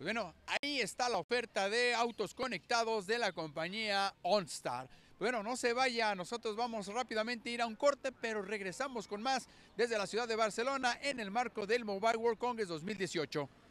Bueno, ahí está la oferta de autos conectados de la compañía OnStar. Bueno, no se vaya, nosotros vamos rápidamente a ir a un corte, pero regresamos con más desde la ciudad de Barcelona en el marco del Mobile World Congress 2018.